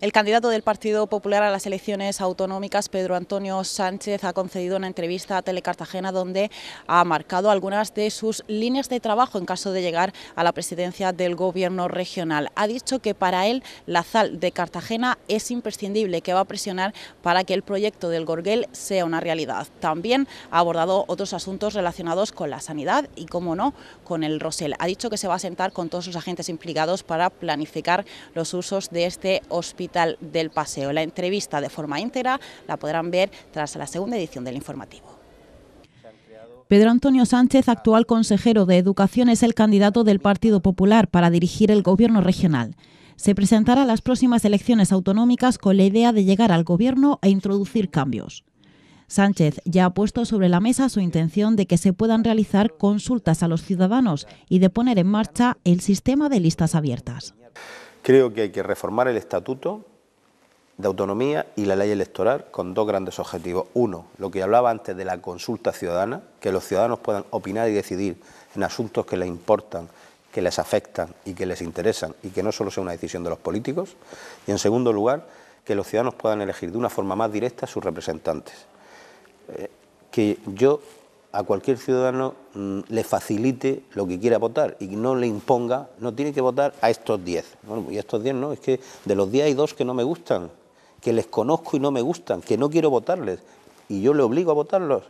El candidato del Partido Popular a las elecciones autonómicas, Pedro Antonio Sánchez, ha concedido una entrevista a Telecartagena donde ha marcado algunas de sus líneas de trabajo en caso de llegar a la presidencia del Gobierno regional. Ha dicho que para él la ZAL de Cartagena es imprescindible, que va a presionar para que el proyecto del Gorgel sea una realidad. También ha abordado otros asuntos relacionados con la sanidad y, como no, con el Rosel. Ha dicho que se va a sentar con todos los agentes implicados para planificar los usos de este hospital del paseo. La entrevista de forma íntegra la podrán ver tras la segunda edición del informativo. Pedro Antonio Sánchez, actual consejero de Educación, es el candidato del Partido Popular para dirigir el gobierno regional. Se presentará a las próximas elecciones autonómicas con la idea de llegar al gobierno e introducir cambios. Sánchez ya ha puesto sobre la mesa su intención de que se puedan realizar consultas a los ciudadanos y de poner en marcha el sistema de listas abiertas. Creo que hay que reformar el estatuto de autonomía y la ley electoral con dos grandes objetivos. Uno, lo que hablaba antes de la consulta ciudadana, que los ciudadanos puedan opinar y decidir en asuntos que les importan, que les afectan y que les interesan y que no solo sea una decisión de los políticos. Y en segundo lugar, que los ciudadanos puedan elegir de una forma más directa a sus representantes. Eh, que yo a cualquier ciudadano mm, le facilite lo que quiera votar y no le imponga, no tiene que votar a estos 10. Y y estos 10 no, es que de los 10 hay dos que no me gustan, que les conozco y no me gustan, que no quiero votarles y yo le obligo a votarlos.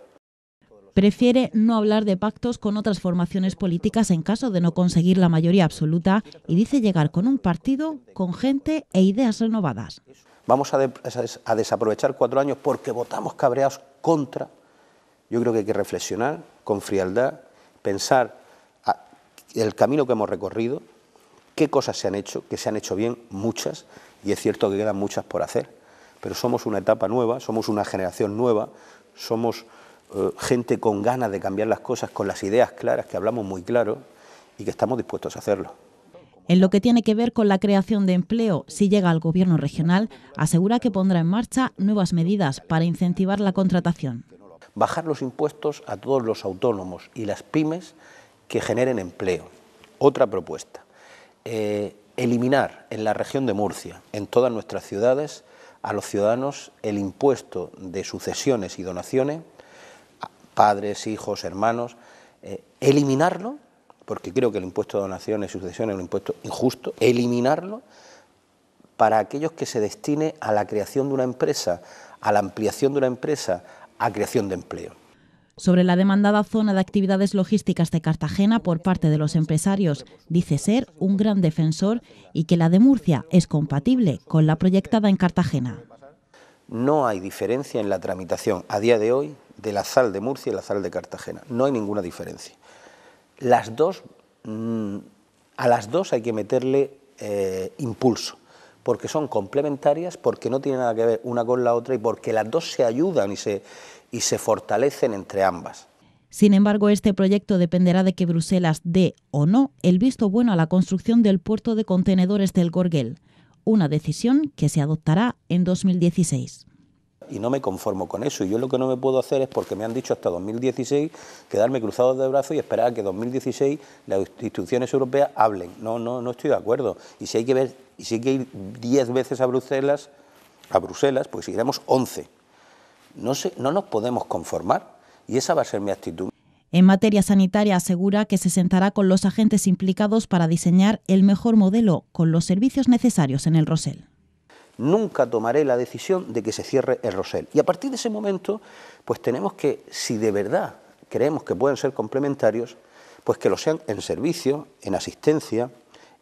Prefiere no hablar de pactos con otras formaciones políticas en caso de no conseguir la mayoría absoluta y dice llegar con un partido con gente e ideas renovadas. Vamos a, a desaprovechar cuatro años porque votamos cabreados contra yo creo que hay que reflexionar con frialdad, pensar el camino que hemos recorrido, qué cosas se han hecho, que se han hecho bien muchas, y es cierto que quedan muchas por hacer, pero somos una etapa nueva, somos una generación nueva, somos eh, gente con ganas de cambiar las cosas, con las ideas claras, que hablamos muy claro y que estamos dispuestos a hacerlo. En lo que tiene que ver con la creación de empleo, si llega al Gobierno regional, asegura que pondrá en marcha nuevas medidas para incentivar la contratación bajar los impuestos a todos los autónomos y las pymes que generen empleo. Otra propuesta, eh, eliminar en la región de Murcia, en todas nuestras ciudades, a los ciudadanos el impuesto de sucesiones y donaciones, padres, hijos, hermanos, eh, eliminarlo, porque creo que el impuesto de donaciones y sucesiones es un impuesto injusto, eliminarlo para aquellos que se destine a la creación de una empresa, a la ampliación de una empresa, a creación de empleo. Sobre la demandada zona de actividades logísticas de Cartagena por parte de los empresarios, dice ser un gran defensor y que la de Murcia es compatible con la proyectada en Cartagena. No hay diferencia en la tramitación a día de hoy de la sal de Murcia y la sal de Cartagena. No hay ninguna diferencia. Las dos, mm, a las dos hay que meterle eh, impulso porque son complementarias, porque no tienen nada que ver una con la otra y porque las dos se ayudan y se, y se fortalecen entre ambas. Sin embargo, este proyecto dependerá de que Bruselas dé o no el visto bueno a la construcción del puerto de contenedores del Gorgel, una decisión que se adoptará en 2016 y no me conformo con eso. Y yo lo que no me puedo hacer es, porque me han dicho hasta 2016, quedarme cruzados de brazos y esperar a que en 2016 las instituciones europeas hablen. No, no, no estoy de acuerdo. Y si hay que ver y si hay que ir 10 veces a Bruselas, a Bruselas, pues iremos 11. No, no nos podemos conformar y esa va a ser mi actitud. En materia sanitaria asegura que se sentará con los agentes implicados para diseñar el mejor modelo con los servicios necesarios en el Rosel. Nunca tomaré la decisión de que se cierre el Rosel. Y a partir de ese momento, pues tenemos que, si de verdad creemos que pueden ser complementarios, pues que lo sean en servicio, en asistencia,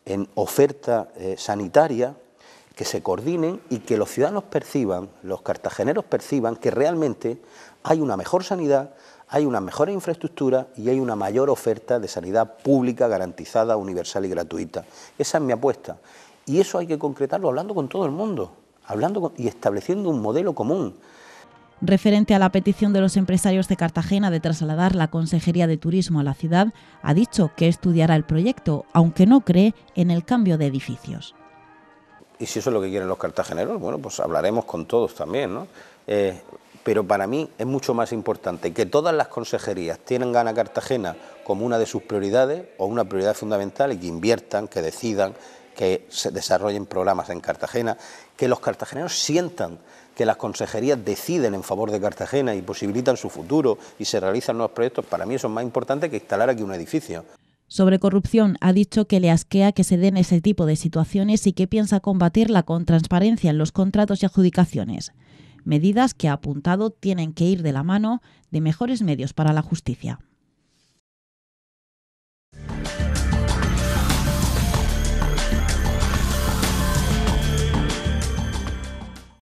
en oferta eh, sanitaria que se coordinen y que los ciudadanos perciban, los cartageneros perciban que realmente hay una mejor sanidad, hay una mejor infraestructura y hay una mayor oferta de sanidad pública garantizada, universal y gratuita. Esa es mi apuesta. Y eso hay que concretarlo hablando con todo el mundo, hablando y estableciendo un modelo común. Referente a la petición de los empresarios de Cartagena de trasladar la Consejería de Turismo a la ciudad, ha dicho que estudiará el proyecto, aunque no cree en el cambio de edificios. Y si eso es lo que quieren los cartageneros, bueno, pues hablaremos con todos también, ¿no? Eh, pero para mí es mucho más importante que todas las consejerías tengan a Cartagena como una de sus prioridades o una prioridad fundamental y que inviertan, que decidan, que se desarrollen programas en Cartagena, que los cartageneros sientan que las consejerías deciden en favor de Cartagena y posibilitan su futuro y se realizan nuevos proyectos, para mí eso es más importante que instalar aquí un edificio. Sobre corrupción, ha dicho que le asquea que se den ese tipo de situaciones y que piensa combatirla con transparencia en los contratos y adjudicaciones. Medidas que ha apuntado tienen que ir de la mano de mejores medios para la justicia.